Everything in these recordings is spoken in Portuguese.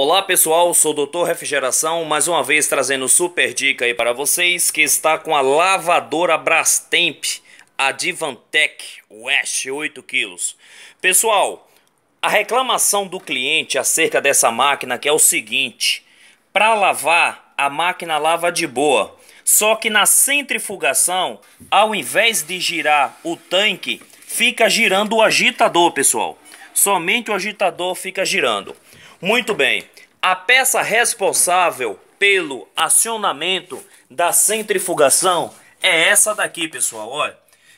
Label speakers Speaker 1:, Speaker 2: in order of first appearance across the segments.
Speaker 1: Olá pessoal, sou o Dr. Refrigeração, mais uma vez trazendo super dica aí para vocês que está com a lavadora Brastemp, a Divantec West 8 kg. Pessoal, a reclamação do cliente acerca dessa máquina que é o seguinte: para lavar, a máquina lava de boa, só que na centrifugação, ao invés de girar o tanque, fica girando o agitador, pessoal somente o agitador fica girando. Muito bem, a peça responsável pelo acionamento da centrifugação é essa daqui, pessoal, olha,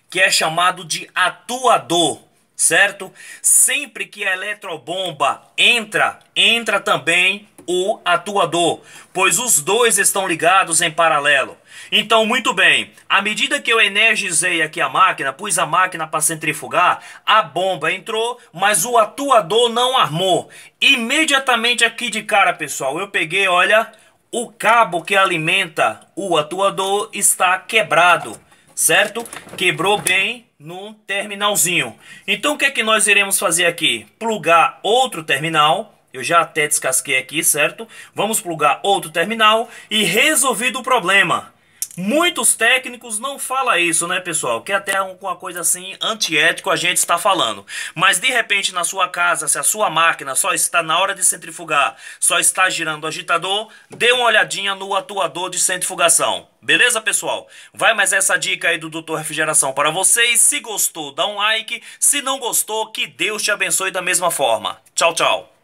Speaker 1: que é chamado de atuador, certo? Sempre que a eletrobomba entra, entra também o atuador, pois os dois estão ligados em paralelo. Então, muito bem, à medida que eu energizei aqui a máquina, pus a máquina para centrifugar, a bomba entrou, mas o atuador não armou. Imediatamente aqui de cara, pessoal, eu peguei, olha, o cabo que alimenta o atuador está quebrado, certo? Quebrou bem num terminalzinho. Então, o que é que nós iremos fazer aqui? Plugar outro terminal eu já até descasquei aqui, certo? Vamos plugar outro terminal e resolvido o problema. Muitos técnicos não falam isso, né, pessoal? Que até alguma coisa assim antiético a gente está falando. Mas de repente na sua casa, se a sua máquina só está na hora de centrifugar, só está girando o agitador, dê uma olhadinha no atuador de centrifugação. Beleza, pessoal? Vai mais essa dica aí do Doutor Refrigeração para vocês. Se gostou, dá um like. Se não gostou, que Deus te abençoe da mesma forma. Tchau, tchau.